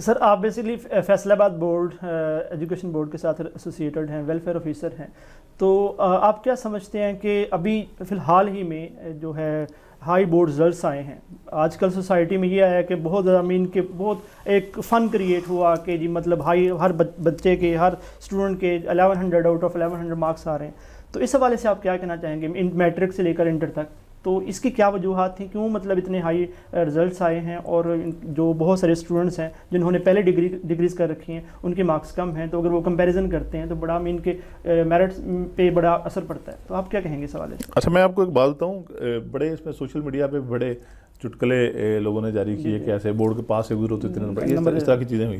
Sir आप basically Faisalabad board education board के साथ एसोसिएटेड हैं वेलफेयर ऑफिसर हैं तो आप क्या समझते हैं कि अभी फ़िलहाल ही में जो है हाई बोर्ड रिजल्ट आए हैं आजकल सोसाइटी में ये आया है कि बहुत ज़्यादा मीन के बहुत एक फ़न क्रिएट हुआ कि जी मतलब हाई हर बच्चे के हर स्टूडेंट के 1100 आउट ऑफ 1100 मार्क्स आ रहे हैं तो इस हवाले से आप क्या कहना चाहेंगे इन मैट्रिक से लेकर इंटर तक तो इसकी क्या वजूहत थी क्यों मतलब इतने हाई रिजल्ट्स आए हैं और जो बहुत सारे स्टूडेंट्स हैं जिन्होंने पहले डिग्री डिग्रीज कर रखी हैं उनके मार्क्स कम हैं तो अगर वो कंपैरिजन करते हैं तो बड़ा मीन के मेरिट्स पे बड़ा असर पड़ता है तो आप क्या कहेंगे सवाल है अच्छा मैं आपको एक बात बताऊँ बड़े इसमें सोशल मीडिया पर बड़े चुटकले लोगों ने जारी किए कि ऐसे बोर्ड के पास से गुजर होते इतने हम्म, नंबर इस तरह की चीज़ें हुई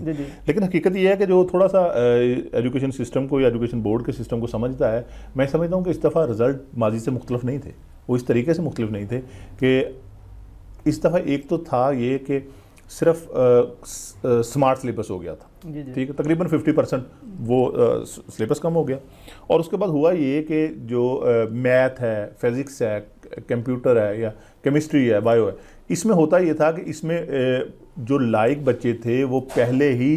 लेकिन हकीकत यह है कि जो थोड़ा सा एजुकेशन सिस्टम को या एजुकेशन बोर्ड के सिस्टम को समझता है मैं समझता हूँ कि इस दफ़ा रिजल्ट माजी से मुख्तफ नहीं थे वो इस तरीके से मुख्तलिफ नहीं थे कि इस दफ़ा एक तो था ये कि सिर्फ स्मार्ट सिलेबस हो गया था ठीक है तकरीबन 50 परसेंट वो सिलेबस कम हो गया और उसके बाद हुआ ये कि जो मैथ है फिज़िक्स है कंप्यूटर है या केमिस्ट्री है बायो है इसमें होता ये था कि इसमें जो लायक बच्चे थे वो पहले ही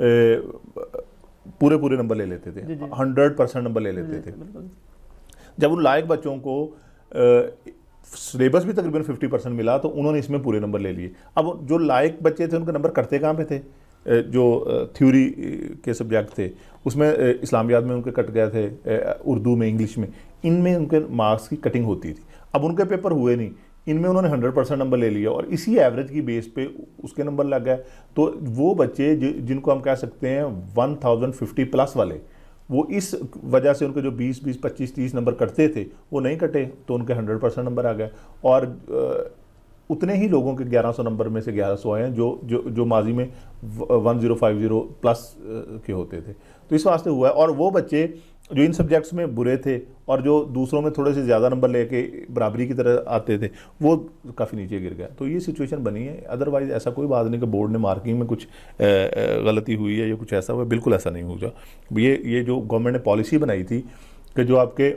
पूरे पूरे नंबर ले लेते थे हंड्रेड परसेंट नंबर ले लेते हम्म, थे जब उन लायक बच्चों को सिलेबस भी तकरीबन 50 परसेंट मिला तो उन्होंने इसमें पूरे नंबर ले लिए अब जो लायक बच्चे थे उनके नंबर कटते कहाँ पे थे जो थ्योरी के सब्जेक्ट थे उसमें इस्लामियात में उनके कट गए थे उर्दू में इंग्लिश में इनमें उनके मार्क्स की कटिंग होती थी अब उनके पेपर हुए नहीं इनमें उन्होंने हंड्रेड परसेंट नंबर ले लिया और इसी एवरेज की बेस पे उसके नंबर लग गए तो वो बच्चे जिनको हम कह सकते हैं वन थाउजेंड फिफ्टी प्लस वाले वो इस वजह से उनके जो 20 20 25 30 नंबर कटते थे वो नहीं कटे तो उनके 100 परसेंट नंबर आ गए और उतने ही लोगों के 1100 नंबर में से 1100 आए हैं जो जो जो माजी में 1050 प्लस के होते थे तो इस वास्ते हुआ है और वो बच्चे जो इन सब्जेक्ट्स में बुरे थे और जो दूसरों में थोड़े से ज़्यादा नंबर लेके बराबरी की तरह आते थे वो काफ़ी नीचे गिर गया तो ये सिचुएशन बनी है अदरवाइज़ ऐसा कोई बात नहीं कि बोर्ड ने मार्किंग में कुछ गलती हुई है या कुछ ऐसा हुआ बिल्कुल ऐसा नहीं हुआ ये ये जो गवर्नमेंट ने पॉलिसी बनाई थी कि जो आपके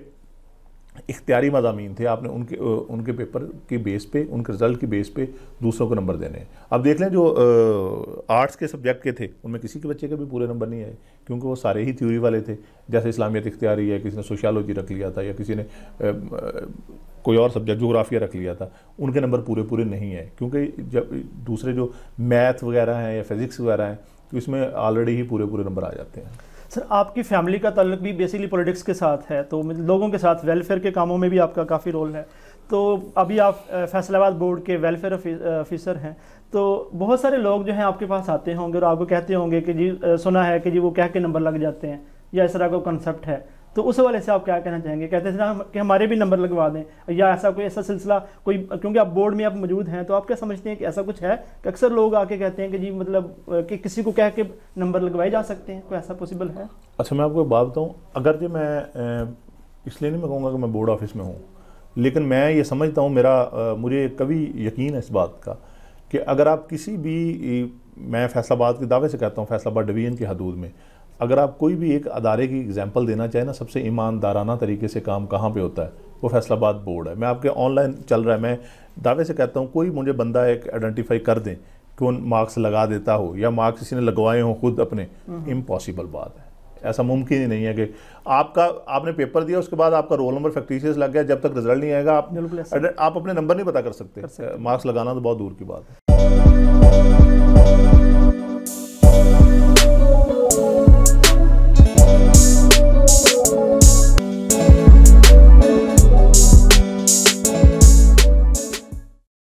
इख्तियारी मजामी थे आपने उनके उनके पेपर के बेस पे उनके रिज़ल्ट के बेस पे दूसरों को नंबर देने हैं अब देख लें जो आर्ट्स के सब्जेक्ट के थे उनमें किसी के बच्चे के भी पूरे नंबर नहीं आए क्योंकि वो सारे ही थ्योरी वाले थे जैसे इस्लामियत इख्तियारी है किसी ने सोशालोजी रख लिया था या किसी ने कोई और सब्जेक्ट जोग्राफिया रख लिया था उनके नंबर पूरे पूरे नहीं आए क्योंकि जब दूसरे जो मैथ वगैरह हैं या फिज़िक्स वगैरह हैं तो इसमें ऑलरेडी ही पूरे पूरे नंबर आ जाते हैं सर आपकी फैमिली का तल्लक भी बेसिकली पॉलिटिक्स के साथ है तो लोगों के साथ वेलफेयर के कामों में भी आपका काफ़ी रोल है तो अभी आप फैसलाबाद बोर्ड के वेलफेयर ऑफिसर हैं तो बहुत सारे लोग जो हैं आपके पास आते होंगे और आपको कहते होंगे कि जी सुना है कि जी वो कह के नंबर लग जाते हैं या इस तरह का कंसेप्ट है तो उस वाले से आप क्या कहना चाहेंगे कहते थे ना कि हमारे भी नंबर लगवा दें या ऐसा कोई ऐसा सिलसिला कोई क्योंकि आप बोर्ड में आप मौजूद हैं तो आप क्या समझते हैं कि ऐसा कुछ है कि अक्सर लोग आके कहते हैं कि जी मतलब कि किसी को कह के नंबर लगवाए जा सकते हैं कोई ऐसा पॉसिबल है अच्छा मैं आपको बात बताऊँ अगर जो मैं इसलिए नहीं मैं कहूँगा कि मैं बोर्ड ऑफिस में हूँ लेकिन मैं ये समझता हूँ मेरा मुझे कभी यकीन है इस बात का कि अगर आप किसी भी मैं फैसलाबाद के दावे से कहता हूँ फैसलाबाद डिवीज़न की हदूद में अगर आप कोई भी एक अदारे की एग्जाम्पल देना चाहें ना सबसे ईमानदाराना तरीके से काम कहाँ पर होता है वो फैसलाबाद बोर्ड है मैं आपके ऑनलाइन चल रहा है मैं दावे से कहता हूँ कोई मुझे बंदा एक आइडेंटिफाई कर दें कि उन मार्क्स लगा देता हो या मार्क्स किसी ने लगवाए हों खुद अपने इम्पॉसिबल हम्म। बात है ऐसा मुमकिन ही नहीं है कि आपका आपने पेपर दिया उसके बाद आपका रोल नंबर फैक्ट्रीशियस लग गया जब तक रिजल्ट नहीं आएगा आप आप अपने नंबर नहीं पता कर सकते, सकते। मार्क्स लगाना तो बहुत दूर की बात है